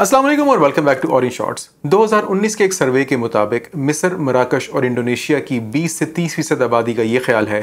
असलम और welcome back to orange shorts 2019 के एक सर्वे के मुताबिक मिस्र मराकश और इंडोनेशिया की 20 से 30 फीसद आबादी का ये ख्याल है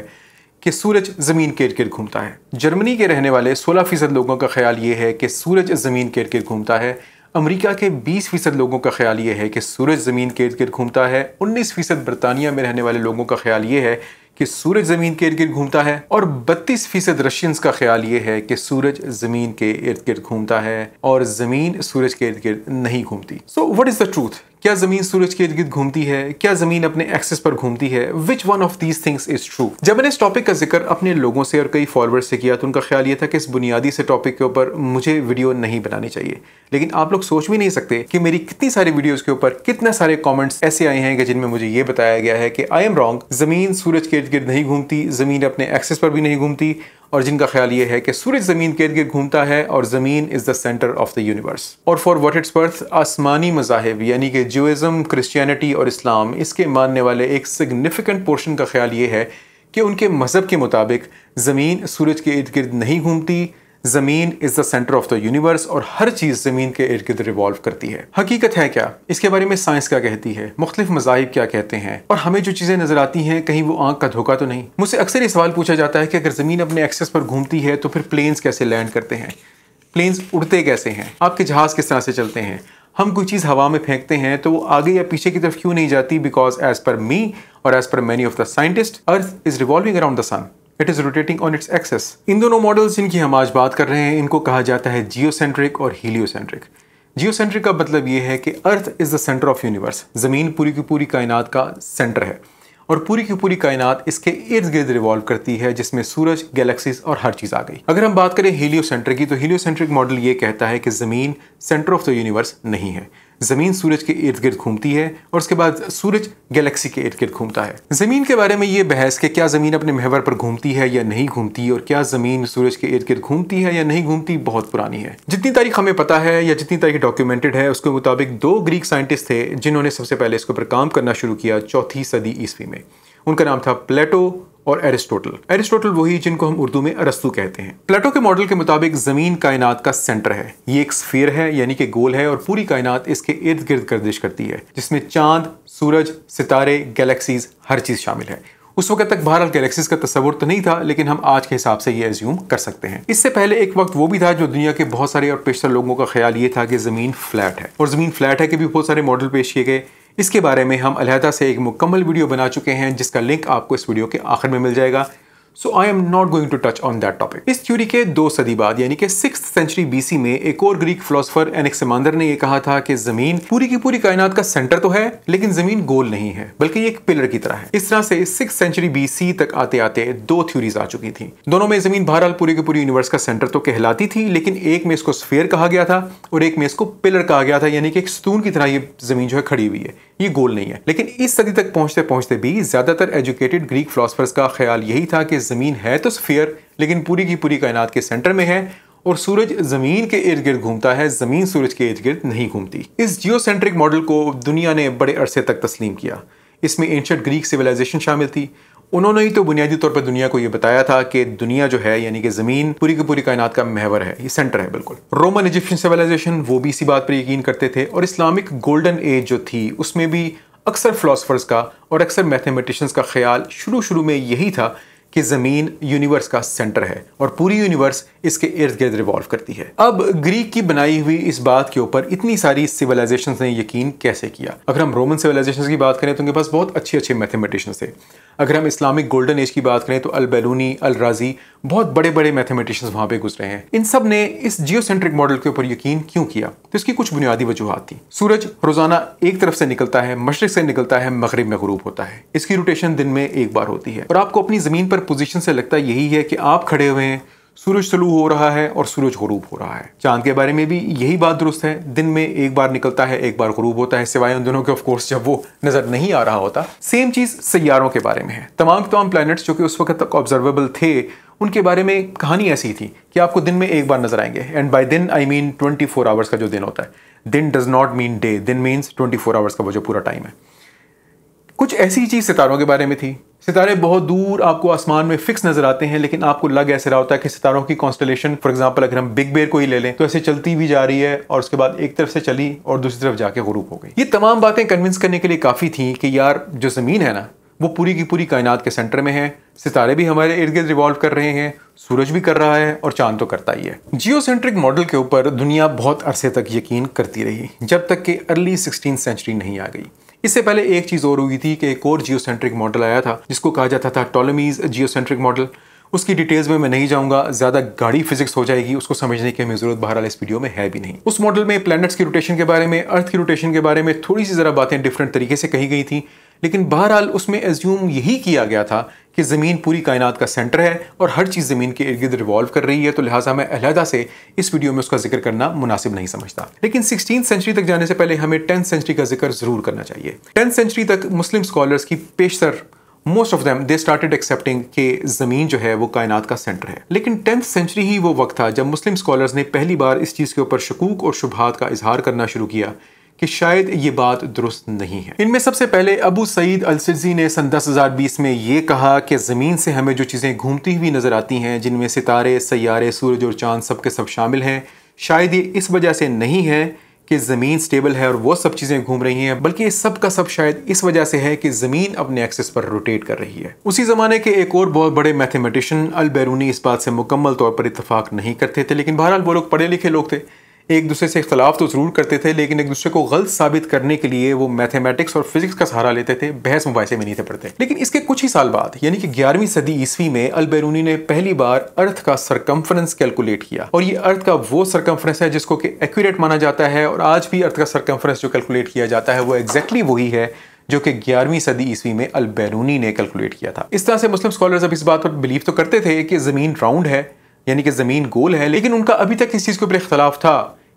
कि सूरज ज़मीन के इर्द घूमता है जर्मनी के रहने वाले 16 फीसद लोगों का ख्याल ये है कि सूरज ज़मीन के इर्द घूमता है अमेरिका के 20 फीसद लोगों का ख्याल ये है कि सूरज ज़मीन के इर्द घूमता है 19 फीसद बरतानिया में रहने वाले लोगों का ख्याल ये है कि सूरज ज़मीन के इर्द गिर्द घूमता है और 32 फीसद रशियंस का ख्याल ये है कि सूरज ज़मीन के इर्द गिर्द घूमता है और ज़मीन सूरज के इर्द गिर्द नहीं घूमती so what is the truth क्या जमीन सूरज के इर्द गिर्द घूमती है क्या जमीन अपने एक्सेस पर घूमती है which one of these things is true जब मैंने इस टॉपिक का जिक्र अपने लोगों से और कई फॉलोअर्स से किया तो उनका ख्याल ये था कि इस बुनियादी से टॉपिक के ऊपर मुझे वीडियो नहीं बनानी चाहिए लेकिन आप लोग सोच भी नहीं सकते कि मेरी कितनी सारी वीडियोज के ऊपर कितने सारे कॉमेंट्स ऐसे आए हैं कि जिनमें मुझे ये बताया गया है कि आई एम रॉन्ग जमीन सूरज के इर्द गिर्द नहीं घूमती जमीन अपने एक्सेस पर भी नहीं घूमती और जिनका ख्याल ये है कि सूरज ज़मीन के इर्द गिर्द घूमता है और ज़मीन is the centre of the universe और फॉर वट इट्स बर्थ आसमानी मजाहब यानी कि जूज़म क्रिश्चियनिटी और इस्लाम इसके मानने वाले एक सिग्निफिकेंट पोर्शन का ख्याल ये है कि उनके मज़हब के मुताबिक ज़मीन सूरज के इर्द गिर्द नहीं घूमती ज़मीन is the centre of the universe और हर चीज़ ज़मीन के इर्द गिर्द रिवॉल्व करती है हकीकत है क्या इसके बारे में साइंस क्या कहती है मुख्तलिफ मजाहब क्या कहते हैं और हमें जो चीज़ें नजर आती हैं कहीं वो आंख का धोखा तो नहीं मुझसे अक्सर ये सवाल पूछा जाता है कि अगर ज़मीन अपने एक्सेस पर घूमती है तो फिर प्लेन्स कैसे लैंड करते हैं प्लेन्स उड़ते कैसे हैं आपके जहाज़ किस तरह से चलते हैं हम कोई चीज़ हवा में फेंकते हैं तो वो आगे या पीछे की तरफ क्यों नहीं जाती बिकॉज एज पर मी और as per many of the scientist earth is revolving around the sun it is rotating on its axis इन दोनों मॉडल्स जिनकी हम आज बात कर रहे हैं इनको कहा जाता है जियोसेंट्रिक और हीलियोसेंट्रिक जियोसेंट्रिक का मतलब ये है कि earth is the centre of universe ज़मीन पूरी की पूरी कायनात का सेंटर है और पूरी की पूरी कायनात इसके इर्द गिर्द रिवॉल्व करती है जिसमें सूरज गैलेक्सीज और हर चीज़ आ गई अगर हम बात करें हीलियोसेंट्रिक की तो हीलियोसेंट्रिक मॉडल ये कहता है कि ज़मीन सेंटर ऑफ द यूनिवर्स नहीं है ज़मीन सूरज के इर्द गिर्द घूमती है और उसके बाद सूरज गैलेक्सी के इर्द गिर्द घूमता है ज़मीन के बारे में ये बहस कि क्या ज़मीन अपने महवर पर घूमती है या नहीं घूमती और क्या ज़मीन सूरज के इर्द गिर्द घूमती है या नहीं घूमती बहुत पुरानी है जितनी तारीख हमें पता है या जितनी तारीख डॉक्यूमेंटेड है उसके मुताबिक दो ग्रीक साइंटिस्ट थे जिन्होंने सबसे पहले इसके ऊपर काम करना शुरू किया चौथी सदी ईस्वी में उनका नाम था प्लेटो और एरिस्टोटल एरिस्टोटल वही जिनको हम उर्दू में अरस्तु कहते हैं प्लेटो के मॉडल के मुताबिक जमीन कायनात का सेंटर है ये एक स्फीयर है यानी कि गोल है और पूरी कायनात इसके इर्द गिर्द गर्दिश करती है जिसमें चांद सूरज सितारे गैलेक्सीज हर चीज शामिल है उस वक्त तक भारत गैलेक्सीज का तस्वुर तो नहीं था लेकिन हम आज के हिसाब से ये एज्यूम कर सकते हैं इससे पहले एक वक्त वो भी था जो दुनिया के बहुत सारे और पेशर लोगों का ख्याल ये था कि ज़मीन फ्लैट है और ज़मीन फ्लैट है कि भी बहुत सारे मॉडल पेश किए गए इसके बारे में हम अलहदा से एक मुकम्मल वीडियो बना चुके हैं जिसका लिंक आपको इस वीडियो के आखिर में मिल जाएगा so I am not going to touch on that topic इस थ्यूरी के दो सदी बाद यानी कि सिक्स सेंचुरी बी में एक और ग्रीक फिलोसफर एनेक्समांदर ने यह कहा था कि जमीन पूरी की पूरी कायनात का सेंटर तो है लेकिन जमीन गोल नहीं है बल्कि एक पिलर की तरह है इस तरह से सिक्स सेंचुरी बी तक आते आते दो थ्यूरीज आ चुकी थी दोनों में जमीन बहरहाल पूरी की पूरी यूनिवर्स का सेंटर तो कहलाती थी लेकिन एक में इसको स्फेयर कहा गया था और एक में इसको पिलर कहा गया था यानी कि एक स्तून की तरह ये जमीन जो है खड़ी हुई है ये गोल नहीं है लेकिन इस सदी तक पहुंचते पहुंचते भी ज्यादातर एजुकेटेड ग्रीक फिलोसफर्स का ख्याल यही था कि जमीन है तो स्फीयर लेकिन पूरी की पूरी कायनात के सेंटर में है और सूरज जमीन के इर्द गिर्द घूमता है जमीन सूरज के इर्द गिर्द नहीं घूमती इस जियोसेंट्रिक मॉडल को दुनिया ने बड़े अरसे तक तस्लीम किया इसमें एंशंट ग्रीक सिविलाइजेशन शामिल थी उन्होंने ही तो बुनियादी तौर पर दुनिया को यह बताया था कि दुनिया जो है यानी कि जमीन पूरी की पूरी कायनात का महवर है ये सेंटर है बिल्कुल रोमन इजिप्शियन सिविलाइजेशन वो भी इसी बात पर यकीन करते थे और इस्लामिक गोल्डन एज जो थी उसमें भी अक्सर फिलोसफर्स का और अक्सर मैथमेटिशंस का ख्याल शुरू शुरू में यही था कि ज़मीन यूनिवर्स का सेंटर है और पूरी यूनिवर्स इसके इर्द गिर्द रिवॉल्व करती है अब ग्रीक की बनाई हुई इस बात के ऊपर इतनी सारी सिविलाइजेशन ने यकीन कैसे किया अगर हम रोमन सिविलाइजेशन की बात करें तो उनके पास बहुत अच्छे अच्छे मैथमेटिशन थे अगर हम इस्लामिक गोल्डन एज की बात करें तो अल बैलूनी अल राजी बहुत बड़े बड़े मैथमेटिशियंस वहाँ पे गुजरे हैं इन सब ने इस जियोसेंट्रिक मॉडल के ऊपर यकीन क्यों किया तो इसकी कुछ बुनियादी वजूहत थी सूरज रोजाना एक तरफ से निकलता है मशरक से निकलता है मगरब में गरूब होता है इसकी रोटेशन दिन में एक बार होती है और आपको अपनी जमीन पर पोजिशन से लगता यही है कि आप खड़े हुए हैं सूरज तलू हो रहा है और सूरज गरूब हो रहा है चांद के बारे में भी यही बात दुरुस्त है दिन में एक बार निकलता है एक बार गरूब होता है सिवाय उन दिनों के ऑफकोर्स जब वो नजर नहीं आ रहा होता सेम चीज सैयारों के बारे में है तमाम तमाम प्लैनेट्स जो कि उस वक्त तक ऑब्जर्वेबल थे उनके बारे में कहानी ऐसी थी कि आपको दिन में एक बार नजर आएंगे एंड बाय दिन I mean twenty four hours का जो दिन होता है दिन डज नॉट मीन डे दिन मीन्स ट्वेंटी फोर आवर्स का वो जो पूरा टाइम है कुछ ऐसी चीज़ सितारों के बारे में थी सितारे बहुत दूर आपको आसमान में फिक्स नजर आते हैं लेकिन आपको लग ऐसे रहा होता है कि सितारों की कॉन्स्टलेशन फॉर एग्जांपल अगर हम बिग बेर को ही ले लें तो ऐसे चलती भी जा रही है और उसके बाद एक तरफ से चली और दूसरी तरफ जाके गुरूप हो गई ये तमाम बातें कन्विंस करने के लिए काफ़ी थी कि यार जो ज़मीन है ना वो पूरी की पूरी कायनात के सेंटर में है सितारे भी हमारे इर्द गिर्द रिवॉल्व कर रहे हैं सूरज भी कर रहा है और चांद तो करता ही है जियोसेंट्रिक मॉडल के ऊपर दुनिया बहुत अरसे तक यकीन करती रही जब तक कि अर्ली सिक्सटीन सेंचुरी नहीं आ गई इससे पहले एक चीज़ और हुई थी कि एक और जियोसेंट्रिक मॉडल आया था जिसको कहा जाता था टॉलमीज जियोसेंट्रिक मॉडल उसकी डिटेल्स में मैं नहीं जाऊंगा ज़्यादा गाड़ी फिजिक्स हो जाएगी उसको समझने की हमें जरूरत बहरहाल इस वीडियो में है भी नहीं उस मॉडल में प्लैनेट्स की रोटेशन के बारे में अर्थ की रोटेशन के बारे में थोड़ी सी ज़रा बातें डिफरेंट तरीके से कही गई थी लेकिन बहरहाल उसमें एज्यूम यही किया गया था कि ज़मीन पूरी कायनात का सेंटर है और हर चीज़ ज़मीन के इर्द गिर्द रिवॉल्व कर रही है तो लिहाजा मैं अलहदा से इस वीडियो में उसका जिक्र करना मुनासिब नहीं समझता लेकिन सिक्सटीन सेंचुरी तक जाने से पहले हमें टेंथ सेंचुरी का जिक्र ज़रूर करना चाहिए टेंथ सेंचुरी तक मुस्लिम स्कॉलर्स की पेशतर most of them they started accepting के ज़मीन जो है वो कायनात का सेंटर है लेकिन टेंथ सेंचुरी ही वो वक्त था जब मुस्लिम स्कॉलर्स ने पहली बार इस चीज़ के ऊपर शकूक और शुभात का इजहार करना शुरू किया कि शायद ये बात दुरुस्त नहीं है इनमें सबसे पहले अबू सईद अलसिजी ने सन दस हजार बीस में ये कहा कि ज़मीन से हमें जो चीज़ें घूमती हुई नज़र आती हैं जिनमें सितारे सैारे सूरज और चांद सब के सब शामिल हैं शायद ये इस वजह से नहीं है कि ज़मीन स्टेबल है और वो सब चीज़ें घूम रही हैं बल्कि ये सब का सब शायद इस वजह से है कि ज़मीन अपने एक्सेस पर रोटेट कर रही है उसी ज़माने के एक और बहुत बड़े मैथमेटिशन अल बैरूनी इस बात से मुकम्मल तौर पर इतफाक़ नहीं करते थे लेकिन बहरहाल वो लोग पढ़े लिखे लोग थे एक दूसरे से इख्तलाफ तो ज़रूर करते थे लेकिन एक दूसरे को गलत साबित करने के लिए वो मैथमेटिक्स और फिजिक्स का सहारा लेते थे बहस मुबाइसे में नहीं थे पढ़ते लेकिन इसके कुछ ही साल बाद यानी कि ग्यारहवीं सदी ईस्वी में अलबैरूनी ने पहली बार अर्थ का सरकम्फ्रेंस कैलकुलेट किया और ये अर्थ का वो सरकम्फ्रेंस है जिसको कि एक्यूरेट माना जाता है और आज भी अर्थ का सरकम्फ्रेंस जो कैलकुलेट किया जाता है वो एग्जैक्टली वही है जो कि ग्यारहवीं सदी ईस्वी में अलबैरूनी ने कैलकुलेट किया था इस तरह से मुस्लिम स्कॉलर्स अब इस बात पर बिलीव तो करते थे कि ज़मीन राउंड है यानी कि ज़मीन गोल है लेकिन उनका अभी तक इस चीज़ के ऊपर इख्तलाफ था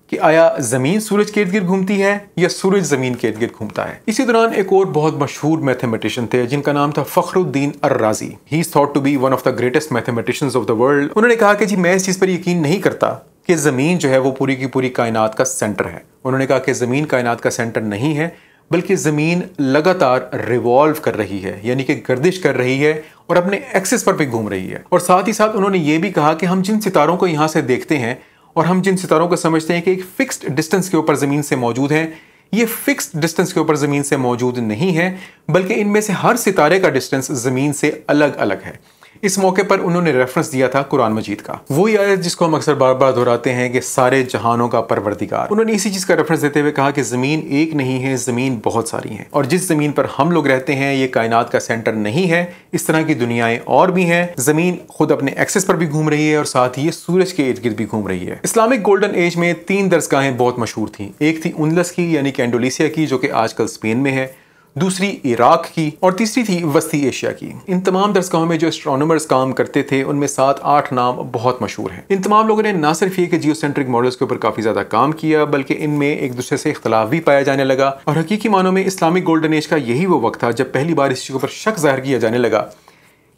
कि आया ज़मीन सूरज के इर्द गिर्द घूमती है या सूरज ज़मीन के इर्द गिर्द घूमता है इसी दौरान एक और बहुत मशहूर मैथमेटिशियन थे जिनका नाम था Fakhruddin Arrazi he thought to be one of the greatest mathematicians of the world उन्होंने कहा कि जी मैं इस चीज़ पर यकीन नहीं करता कि ज़मीन जो है वो पूरी की पूरी कायनात का सेंटर है उन्होंने कहा कि ज़मीन कायनात का सेंटर नहीं है बल्कि ज़मीन लगातार रिवॉल्व कर रही है यानी कि गर्दिश कर रही है और अपने एक्सेस पर भी घूम रही है और साथ ही साथ उन्होंने ये भी कहा कि हम जिन सितारों को यहाँ से देखते हैं और हम जिन सितारों को समझते हैं कि एक फिक्स्ड डिस्टेंस के ऊपर ज़मीन से मौजूद हैं ये फिक्स्ड डिस्टेंस के ऊपर ज़मीन से मौजूद नहीं है बल्कि इनमें से हर सितारे का डिस्टेंस ज़मीन से अलग अलग है इस मौके पर उन्होंने रेफरेंस दिया था कुरान मजीद का वो आयत जिसको हम अक्सर बार बार दोहराते हैं कि सारे जहानों का परवरदिगार उन्होंने इसी चीज़ का रेफरेंस देते हुए कहा कि ज़मीन एक नहीं है ज़मीन बहुत सारी है और जिस ज़मीन पर हम लोग रहते हैं ये कायनात का सेंटर नहीं है इस तरह की दुनियाएं और भी हैं ज़मीन खुद अपने एक्सेस पर भी घूम रही है और साथ ही ये सूरज के इर्द गिर्द भी घूम रही है इस्लामिक गोल्डन एज में तीन दरसगाहें बहुत मशहूर थी एक थी उनलस की यानी कैंडोलिसिया की जो कि आजकल स्पेन में है दूसरी इराक की और तीसरी थी वस्ती एशिया की इन तमाम दरसगाहों में जो एस्ट्रोनर्स काम करते थे उनमें सात आठ नाम बहुत मशहूर हैं इन तमाम लोगों ने ना सिर्फ ये कि जियो सेंट्रिक मॉडल्स के ऊपर काफ़ी ज़्यादा काम किया बल्कि इनमें एक दूसरे से इख्तलाफ भी पाया जाने लगा और हकीकी मानों में इस्लामिक गोल्डन एज का यही वो वक्त था जब पहली बार इस चीज़ के ऊपर शक ज़ाहिर किया जाने लगा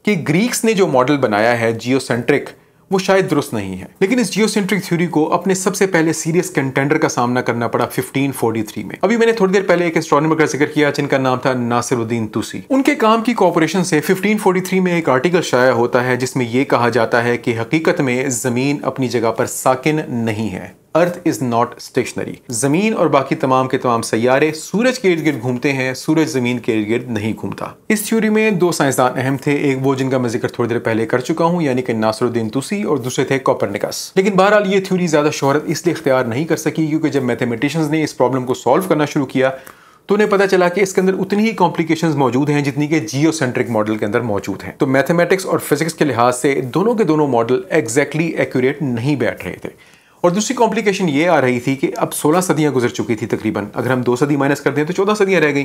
कि ग्रीक्स ने जो मॉडल बनाया है जियो सेंट्रिक वो शायद दुरुस्त नहीं है लेकिन इस जियोसेंट्रिक थ्योरी को अपने सबसे पहले सीरियस कंटेंडर का सामना करना पड़ा 1543 में अभी मैंने थोड़ी देर पहले एक एस्ट्रोनॉमर का जिक्र किया जिनका नाम था नासिरुद्दीन तुसी उनके काम की कॉपरेशन से 1543 में एक आर्टिकल शाया होता है जिसमें यह कहा जाता है कि हकीकत में जमीन अपनी जगह पर साकिन नहीं है अर्थ इज नॉट स्टेशनरी जमीन और बाकी तमाम के तमाम सैारे सूरज के इर्द गिर्द घूमते हैं सूरज जमीन के इर्द गिर्द नहीं घूमता इस थ्योरी में दो साइंसदान अहम थे एक वो जिनका मैं जिक्र थोड़ी देर पहले कर चुका हूँ यानी कि नासरुद्दीन तुसी और दूसरे थे कॉपरनिकस लेकिन बहरहाल ये थ्योरी ज्यादा शोहरत इसलिए इख्तियार नहीं कर सकी क्योंकि जब मैथमेटिशियंस ने इस प्रॉब्लम को सॉल्व करना शुरू किया तो उन्हें पता चला कि इसके अंदर उतनी ही कॉम्प्लिकेशन मौजूद हैं जितनी के जियोसेंट्रिक मॉडल के अंदर मौजूद हैं तो मैथमेटिक्स और फिजिक्स के लिहाज से दोनों के दोनों मॉडल एग्जैक्टली एक्यूरेट नहीं बैठ रहे थे और दूसरी कॉम्प्लिकेशन ये आ रही थी कि अब सोलह सदियाँ गुजर चुकी थी तकरीबन अगर हम दो सदी माइनस कर दें तो चौदह सदियाँ रह गई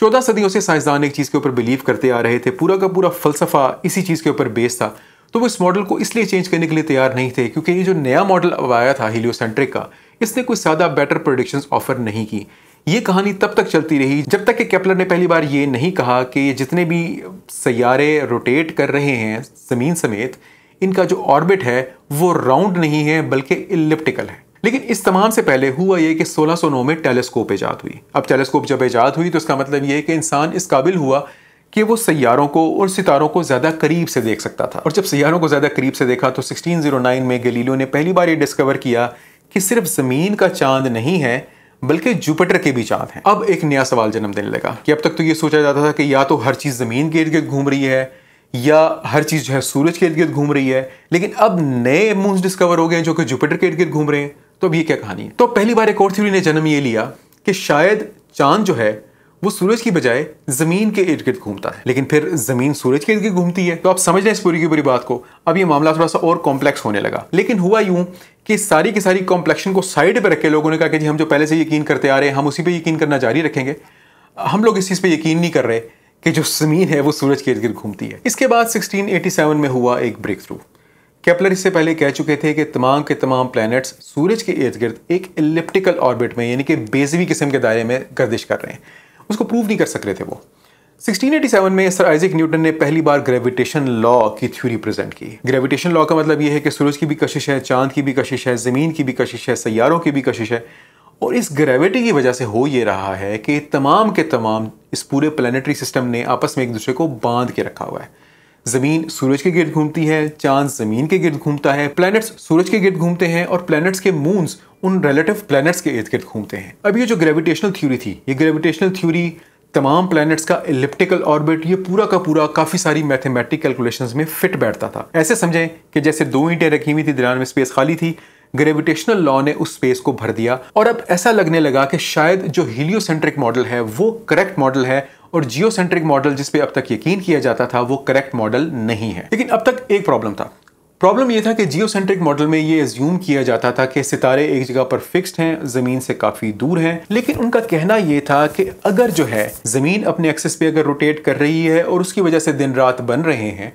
चौदह सदियों से साइंसदान एक चीज़ के ऊपर बिलीव करते आ रहे थे पूरा का पूरा फलसफा इसी चीज़ के ऊपर बेस था तो वो इस मॉडल को इसलिए चेंज करने के लिए तैयार नहीं थे क्योंकि ये जो नया मॉडल अब आया था हीलियोसेंट्रिक का इसने कुछ ज़्यादा बेटर प्रोडिक्शन ऑफर नहीं की ये कहानी तब तक चलती रही जब तक कि कैपलर ने पहली बार ये नहीं कहा कि ये जितने भी सैारे रोटेट कर रहे हैं ज़मीन समेत इनका जो ऑर्बिट है वो राउंड नहीं है बल्कि इलिप्टिकल है लेकिन इस तमाम से पहले हुआ यह कि 1609 में टेलीस्कोप ईजाद हुई अब टेलीस्कोप जब ईजाद हुई तो इसका मतलब यह कि इंसान इस काबिल हुआ कि वो सैारों को और सितारों को ज़्यादा करीब से देख सकता था और जब सैारों को ज़्यादा करीब से देखा तो 1609 में गलीलो ने पहली बार ये डिस्कवर किया कि सिर्फ ज़मीन का चांद नहीं है बल्कि जुपिटर के भी चांद हैं अब एक नया सवाल जन्म देने लगा कि अब तक तो ये सोचा जाता था कि या तो हर चीज़ ज़मीन के इर्द गिर्द घूम रही है या हर चीज़ जो है सूरज के इर्द गिर्द घूम रही है लेकिन अब नए मून्स डिस्कवर हो गए हैं जो कि जुपिटर के इर्द गिर्द घूम रहे हैं तो अब ये क्या कहानी है तो पहली बार एक और थ्योरी ने जन्म ये लिया कि शायद चांद जो है वो सूरज की बजाय जमीन के इर्द गिर्द घूमता है लेकिन फिर जमीन सूरज के इर्द गिर्द घूमती है तो आप समझ रहे हैं इस पूरी की पूरी बात को अब ये मामला थोड़ा सा और कॉम्प्लेक्स होने लगा लेकिन हुआ यूं कि सारी की सारी कॉम्प्लेक्शन को साइड पर रखे लोगों ने कहा कि जी हम जो पहले से यकीन करते आ रहे हैं हम उसी पर यकीन करना जारी रखेंगे हम लोग इस चीज़ पर यकीन नहीं कर रहे कि जो ज़मीन है वो सूरज के इर्द गिर्द घूमती है इसके बाद 1687 में हुआ एक ब्रेक थ्रू कैपलर इससे पहले कह चुके थे कि तमाम के तमाम प्लैनेट्स सूरज के इर्द गिर्द एक इलिप्टिकल ऑर्बिट में यानी कि बेजवी किस्म के दायरे में गर्दिश कर रहे हैं उसको प्रूव नहीं कर सक रहे थे वो 1687 में सर आइजिक न्यूटन ने पहली बार ग्रेविटेशन लॉ की थ्योरी प्रेजेंट की ग्रेविटेशन लॉ का मतलब यह है कि सूरज की भी कशिश है चांद की भी कशिश है ज़मीन की भी कशिश है सैारों की भी कशिश है और इस ग्रेविटी की वजह से हो ये रहा है कि तमाम के तमाम इस पूरे प्लानटरी सिस्टम ने आपस में एक दूसरे को बांध के रखा हुआ है ज़मीन सूरज के गिर्द घूमती है चांद ज़मीन के गिर्द घूमता है प्लैनेट्स सूरज के गिर्द घूमते हैं और प्लैनेट्स के मून्स उन रिलेटिव प्लैनेट्स के इर्द गिर्द घूमते हैं अब ये जो ग्रेविटेशनल थ्योरी थी ये ग्रेविटेशनल थ्योरी तमाम प्लैनेट्स का इलिप्टिकल ऑर्बिट ये पूरा का पूरा काफ़ी सारी मैथमेटिक कैलकुलेशंस में फिट बैठता था ऐसे समझें कि जैसे दो ईंटें रखी हुई थी दरान में स्पेस खाली थी ग्रेविटेशनल लॉ ने उस स्पेस को भर दिया और अब ऐसा लगने लगा कि शायद जो हीलियोसेंट्रिक मॉडल है वो करेक्ट मॉडल है और जियोसेंट्रिक मॉडल जिसपे अब तक यकीन किया जाता था वो करेक्ट मॉडल नहीं है लेकिन अब तक एक प्रॉब्लम था प्रॉब्लम यह था कि जियोसेंट्रिक मॉडल में ये एज्यूम किया जाता था कि सितारे एक जगह पर फिक्स्ड हैं ज़मीन से काफ़ी दूर हैं लेकिन उनका कहना यह था कि अगर जो है ज़मीन अपने एक्सेस पे अगर रोटेट कर रही है और उसकी वजह से दिन रात बन रहे हैं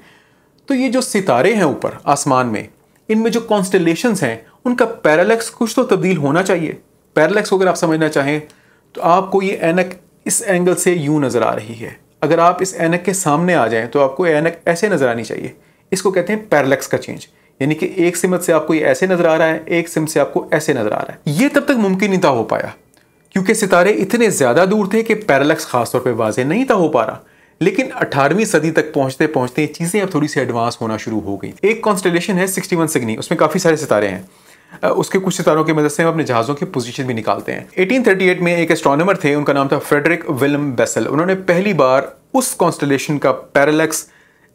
तो ये जो सितारे हैं ऊपर आसमान में इनमें जो कॉन्स्टेलेशन हैं उनका पैरालेक्स कुछ तो तब्दील होना चाहिए पैरालेक्स को अगर आप समझना चाहें तो आपको ये एनक इस एंगल से यूँ नज़र आ रही है अगर आप इस एनक के सामने आ जाएं तो आपको एनक ऐसे नज़र आनी चाहिए इसको कहते हैं पैरालेक्स का चेंज यानी कि एक सिमत से आपको ये ऐसे नज़र आ रहा है एक सिम से आपको ऐसे नज़र आ रहा है ये तब तक मुमकिन नहीं था हो पाया क्योंकि सितारे इतने ज़्यादा दूर थे कि पैरालेक्स खासतौर पर वाजे नहीं था हो पा रहा लेकिन 18वीं सदी तक पहुंचते पहुंचते चीज़ें अब थोड़ी सी एडवांस होना शुरू हो गई एक कॉन्स्टेलेशन है 61 सिग्नी उसमें काफ़ी सारे सितारे हैं उसके कुछ सितारों की मदद से हम अपने जहाज़ों की पोजीशन भी निकालते हैं 1838 में एक एस्ट्रोनमर थे उनका नाम था फ्रेडरिक विलम बेसल उन्होंने पहली बार उस कॉन्स्टलेशन का पैरालेक्स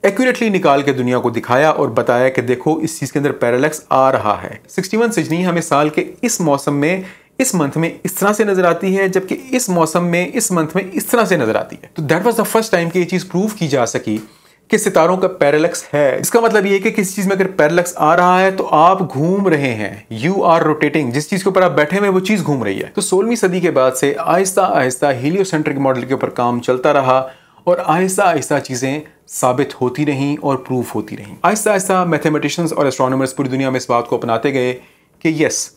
एक्यूरेटली निकाल के दुनिया को दिखाया और बताया कि देखो इस चीज़ के अंदर पैरालेक्स आ रहा है 61 वन सिजनी हमें साल के इस मौसम में इस मंथ में इस तरह से नजर आती है जबकि इस मौसम में इस मंथ में इस तरह से नजर आती है तो that was the first time कि ये चीज़ प्रूव की जा सकी कि सितारों का पैरलक्स है इसका मतलब ये कि किसी चीज़ में अगर पैरलक्स आ रहा है तो आप घूम रहे हैं यू आर रोटेटिंग जिस चीज़ के ऊपर आप बैठे हुए वो चीज़ घूम रही है तो सोलहवीं सदी के बाद से आहिस्ता आहिस्ता हीलियोसेंट्रिक मॉडल के ऊपर काम चलता रहा और आहिस्ता आहिस्ता चीज़ें साबित होती रहीं और प्रूफ होती रहीं आहिस्ता आहिस्ता मैथमेटिशियंस और एस्ट्रोनॉमर्स पूरी दुनिया में इस बात को अपनाते गए कि yes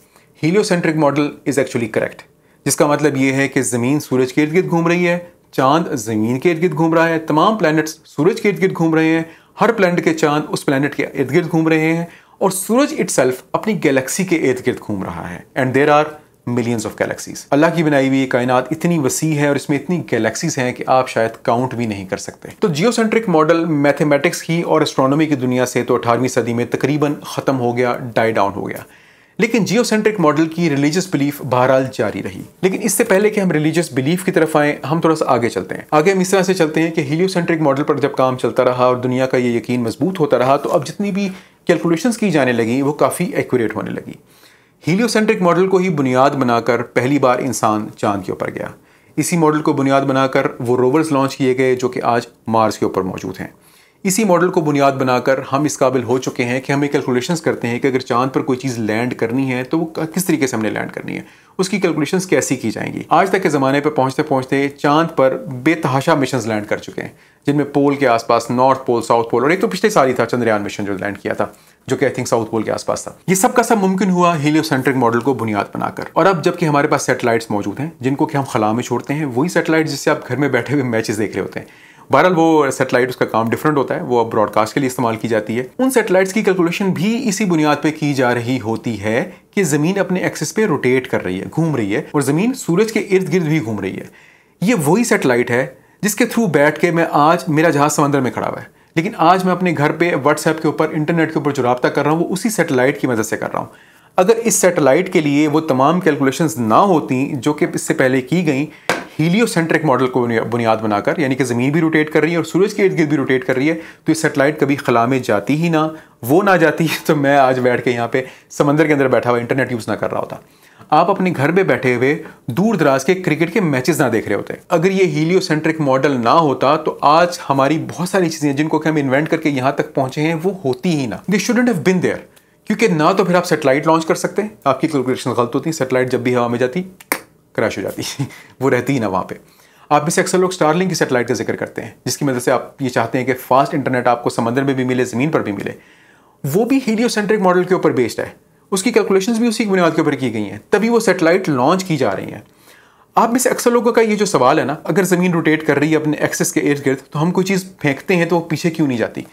heliocentric model is actually correct जिसका मतलब ये है कि ज़मीन सूरज के इर्द गिर्द घूम रही है चांद ज़मीन के इर्द गिर्द घूम रहा है तमाम प्लैनेट्स सूरज के इर्द गिर्द घूम रहे हैं हर प्लैनेट के चांद उस प्लैनेट के इर्द गिर्द घूम रहे हैं और सूरज इट अपनी गैलेक्सी के इर्द गिर्द घूम रहा है and there are millions of galaxies अल्लाह की बनाई हुई कायनात इतनी वसी है और इसमें इतनी गैलेक्सीज हैं कि आप शायद काउंट भी नहीं कर सकते तो जियोसेंट्रिक मॉडल मैथमेटिक्स की और एस्ट्रोनॉमी की दुनिया से तो अठारहवीं सदी में तकरीबन ख़त्म हो गया डाई डाउन हो गया लेकिन जियोसेंट्रिक मॉडल की रिलीजियस बिलीफ बहरहाल जारी रही लेकिन इससे पहले कि हम रिलीजियस बिलीफ की तरफ आए हम थोड़ा सा आगे चलते हैं आगे हम इस तरह से चलते हैं कि हीलियोसेंट्रिक मॉडल पर जब काम चलता रहा और दुनिया का ये यकीन मजबूत होता रहा तो अब जितनी भी कैलकुलेशंस की जाने लगी वो काफ़ी एक्यूरेट होने लगी हीलियोसेंट्रिक मॉडल को ही बुनियाद बनाकर पहली बार इंसान चांद के ऊपर गया इसी मॉडल को बुनियाद बनाकर वो रोवर्स लॉन्च किए गए जो कि आज मार्स के ऊपर मौजूद हैं इसी मॉडल को बुनियाद बनाकर हम इस काबिल हो चुके हैं कि हम ये कैलकुलेशंस करते हैं कि अगर चांद पर कोई चीज़ लैंड करनी है तो वो किस तरीके से हमने लैंड करनी है उसकी कैलकुलेशंस कैसी की जाएंगी आज तक के ज़माने पर पहुंचते पहुंचते चांद पर बेतहाशा मिशन लैंड कर चुके हैं जिनमें पोल के आसपास नॉर्थ पोल साउथ पोल और एक तो पिछले साल ही था चंद्रयान मिशन जो लैंड किया था जो कि आई थिंक साउथ पोल के आसपास था ये सब का सब मुमकिन हुआ हेलियोसेंट्रिक मॉडल को बुनियाद बनाकर और अब जबकि हमारे पास सेटेलाइट्स मौजूद हैं जिनको कि हम खला में छोड़ते हैं वही सेटेलाइट जिससे आप घर में बैठे हुए मैचेस देख रहे होते हैं बहरहाल वो सेटेलाइट उसका काम डिफरेंट होता है वो अब ब्रॉडकास्ट के लिए इस्तेमाल की जाती है उन सेटेलाइट्स की कैलकुलेशन भी इसी बुनियाद पर की जा रही होती है कि ज़मीन अपने एक्सिस पे रोटेट कर रही है घूम रही है और ज़मीन सूरज के इर्द गिर्द भी घूम रही है ये वही सेटेलाइट है जिसके थ्रू बैठ के मैं आज मेरा जहाज़ समंदर में खड़ा हुआ है लेकिन आज मैं अपने घर पे व्हाट्सएप के ऊपर इंटरनेट के ऊपर जो रबता कर रहा हूँ वो उसी सेटेलाइट की मदद से कर रहा हूँ अगर इस सेटेलाइट के लिए वो तमाम कैलकुलेशंस ना होती जो कि इससे पहले की गई हीलियोसेंट्रिक मॉडल को बुनियाद बनाकर यानी कि ज़मीन भी रोटेट कर रही है और सूरज के इर्द गिर्द भी रोटेट कर रही है तो ये सेटेलाइट कभी खला में जाती ही ना वो ना जाती है तो मैं आज बैठ के यहाँ पे समंदर के अंदर बैठा हुआ इंटरनेट यूज़ ना कर रहा होता आप अपने घर में बैठे हुए दूर दराज के क्रिकेट के मैचेस ना देख रहे होते अगर ये हीलियोसेंट्रिक मॉडल ना होता तो आज हमारी बहुत सारी चीज़ें जिनको कि हम इन्वेंट करके यहाँ तक पहुँचे हैं वो होती ही ना the student have been there क्योंकि ना तो फिर आप सेटेलाइट लॉन्च कर सकते हैं आपकी कैलकुलेशन गलत होती है सेटेलाइट जब भी हवा में जाती क्रैश हो जाती है वो रहती ही ना वहाँ पर आप में से अक्सर लोग स्टारलिंग की सेटेलाइट का जिक्र करते हैं जिसकी मदद से आप ये चाहते हैं कि फास्ट इंटरनेट आपको समंदर में भी मिले ज़मीन पर भी मिले वो भी हीलियोसेंट्रिक मॉडल के ऊपर बेस्ड है उसकी कैलकुलेशन भी उसी बुनियाद के ऊपर की गई हैं तभी वो सेटेलाइट लॉन्च की जा रही हैं आप में से अक्सर लोगों का ये जो सवाल है ना अगर ज़मीन रोटेट कर रही है अपने एक्सेस के इर्द गिर्द तो हम कोई चीज़ फेंकते हैं तो वो पीछे क्यों नहीं जाती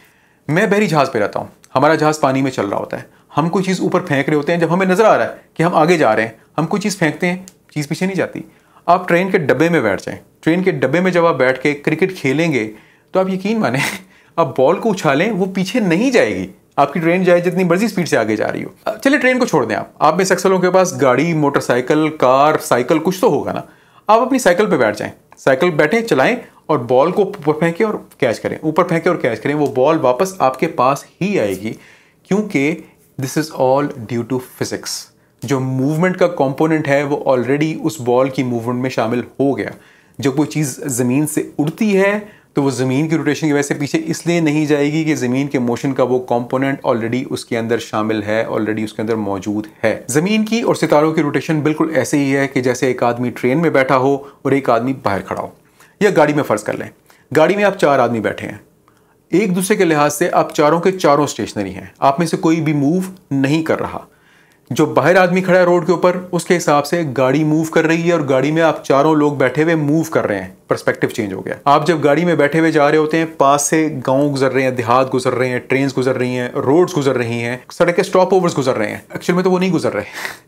मैं बहरी जहाज़ पर रहता हूँ हमारा जहाज़ पानी में चल रहा होता है हम कोई चीज़ ऊपर फेंक रहे होते हैं जब हमें नज़र आ रहा है कि हम आगे जा रहे हैं हम कोई चीज़ फेंकते हैं चीज़ पीछे नहीं जाती आप ट्रेन के डब्बे में बैठ जाएं ट्रेन के डब्बे में जब आप बैठ के क्रिकेट खेलेंगे तो आप यकीन माने आप बॉल को उछालें वो पीछे नहीं जाएगी आपकी ट्रेन जाए जितनी मर्जी स्पीड से आगे जा रही हो चलिए ट्रेन को छोड़ दें आप आप में सक्सलों के पास गाड़ी मोटरसाइकिल कार साइकिल कुछ तो होगा ना आप अपनी साइकिल पे बैठ जाएं साइकिल बैठें चलाएं और बॉल को ऊपर फेंकें और कैच करें ऊपर फेंकें और कैच करें वो बॉल वापस आपके पास ही आएगी क्योंकि this is all due to physics जो मूवमेंट का कंपोनेंट है वो ऑलरेडी उस बॉल की मूवमेंट में शामिल हो गया जब कोई चीज़ ज़मीन से उड़ती है तो वो ज़मीन की रोटेशन की वजह से पीछे इसलिए नहीं जाएगी कि ज़मीन के मोशन का वो कंपोनेंट ऑलरेडी उसके अंदर शामिल है ऑलरेडी उसके अंदर मौजूद है ज़मीन की और सितारों की रोटेशन बिल्कुल ऐसे ही है कि जैसे एक आदमी ट्रेन में बैठा हो और एक आदमी बाहर खड़ा हो या गाड़ी में फ़र्ज़ कर लें गाड़ी में आप चार आदमी बैठे हैं एक दूसरे के लिहाज से आप चारों के चारों स्टेशनरी हैं आप में से कोई भी मूव नहीं कर रहा जो बाहर आदमी खड़ा है रोड के ऊपर उसके हिसाब से गाड़ी मूव कर रही है और गाड़ी में आप चारों लोग बैठे हुए मूव कर रहे हैं परस्पेक्टिव चेंज हो गया आप जब गाड़ी में बैठे हुए जा रहे होते हैं पास से गांव गुजर रहे हैं देहात गुजर रहे हैं ट्रेन गुजर रही हैं रोड्स गुजर रही हैं सड़क के स्टॉप ओवर्स गुजर रहे हैं एक्चुअल में तो वो नहीं गुजर रहे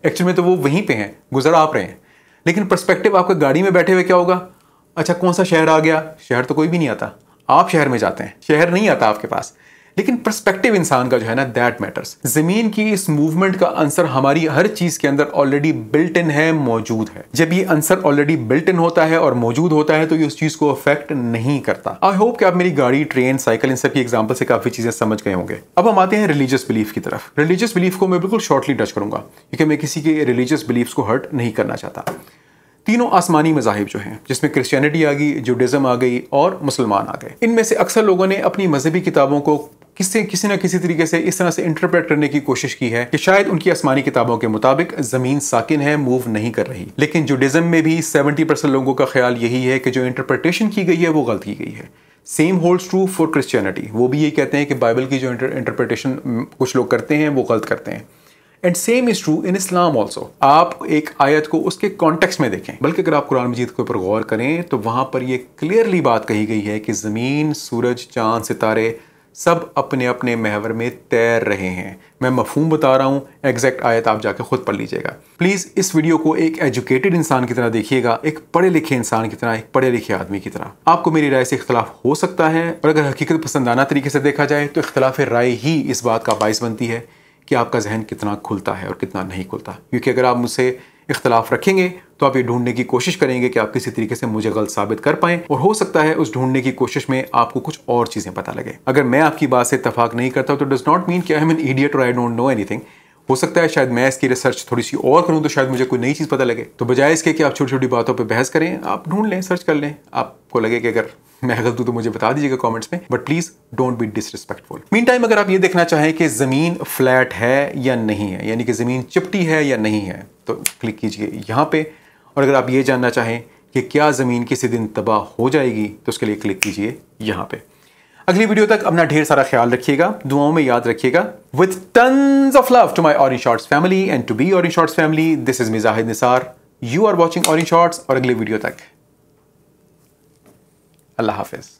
एक्चुअल में तो वो वहीं पे हैं गुजर आप रहे हैं लेकिन परस्पेक्टिव आपका गाड़ी में बैठे हुए क्या होगा अच्छा कौन सा शहर आ गया शहर तो कोई भी नहीं आता आप शहर में जाते हैं शहर नहीं आता आपके पास लेकिन परस्पेक्टिव इंसान का जो है ना दैट मैटर्स जमीन की इस मूवमेंट का आंसर हमारी हर चीज के अंदर ऑलरेडी बिल्ट इन है मौजूद है जब ये आंसर ऑलरेडी बिल्ट इन होता है और मौजूद होता है तो ये उस चीज को अफेक्ट नहीं करता आई होप कि आप मेरी गाड़ी ट्रेन साइकिल इन सब की एग्जाम्पल से काफी चीजें समझ गए होंगे अब हम आते हैं रिलीजियस बिलीफ की तरफ रिलीजियस बिलीफ को मैं बिल्कुल शॉर्टली टच करूंगा क्योंकि मैं किसी के रिलीजियस बिलीफ को हर्ट नहीं करना चाहता तीनों आसमानी मजाहब जो हैं जिसमें क्रिश्चियनिटी आ गई जुडिज्म आ गई और मुसलमान आ गए इनमें से अक्सर लोगों ने अपनी मजहबी किताबों को किसी किसी न किसी तरीके से इस तरह से इंटरप्रेट करने की कोशिश की है कि शायद उनकी आसमानी किताबों के मुताबिक जमीन साकिन है मूव नहीं कर रही लेकिन जुडिज्म में भी सेवेंटी परसेंट लोगों का ख्याल यही है कि जो इंटरप्रटेशन की गई है वो गलत की गई है same holds true for Christianity वो भी ये कहते हैं कि बाइबल की जो इंटरप्रटेशन mm, कुछ लोग करते हैं वो गलत करते हैं and same is true in Islam also आप एक आयत को उसके कॉन्टेक्स्ट में देखें बल्कि अगर आप कुरान मजीद के ऊपर गौर करें तो वहाँ पर यह क्लियरली बात कही गई है कि ज़मीन सूरज चांद सितारे सब अपने अपने महवर में तैर रहे हैं मैं मफहूम बता रहा हूँ एग्जैक्ट आयत आप जाकर खुद पढ़ लीजिएगा प्लीज़ इस वीडियो को एक एजुकेटेड इंसान की तरह देखिएगा एक पढ़े लिखे इंसान की तरह एक पढ़े लिखे आदमी की तरह आपको मेरी राय से इख्तलाफ हो सकता है और अगर हकीकत पसंदाना तरीके से देखा जाए तो इख्तलाफ राय ही इस बात का बायस बनती है कि आपका जहन कितना खुलता है और कितना नहीं खुलता क्योंकि अगर आप मुझसे इख्तलाफ रखेंगे तो आप ये ढूंढने की कोशिश करेंगे कि आप किसी तरीके से मुझे गलत साबित कर पाएं और हो सकता है उस ढूंढने की कोशिश में आपको कुछ और चीज़ें पता लगे अगर मैं आपकी बात से इतफाक नहीं करता तो डज नॉट मीन कि आई एम एन ईडियट और आई डोंट नो थिंग हो सकता है शायद मैं इसकी रिसर्च थोड़ी सी और करूं तो शायद मुझे कोई नई चीज़ पता लगे तो बजाय इसके कि आप छोटी छोटी बातों पर बहस करें आप ढूंढ लें सर्च कर लें आपको लगे कि अगर मैं अगर तू तो मुझे बता दीजिएगा कमेंट्स में but please don't be disrespectful meantime अगर आप ये देखना चाहें कि जमीन फ्लैट है या नहीं है यानी कि जमीन चिपटी है या नहीं है तो क्लिक कीजिए यहाँ पे और अगर आप ये जानना चाहें कि क्या ज़मीन किसी दिन तबाह हो जाएगी तो उसके लिए क्लिक कीजिए यहाँ पे अगली वीडियो तक अपना ढेर सारा ख्याल रखिएगा दुआओं में याद रखिएगा with tons of love to my orange shorts family and to be orange shorts family this is Mujahid Nisar you are watching orange shorts और अगली वीडियो तक अल्लाह हाफिज़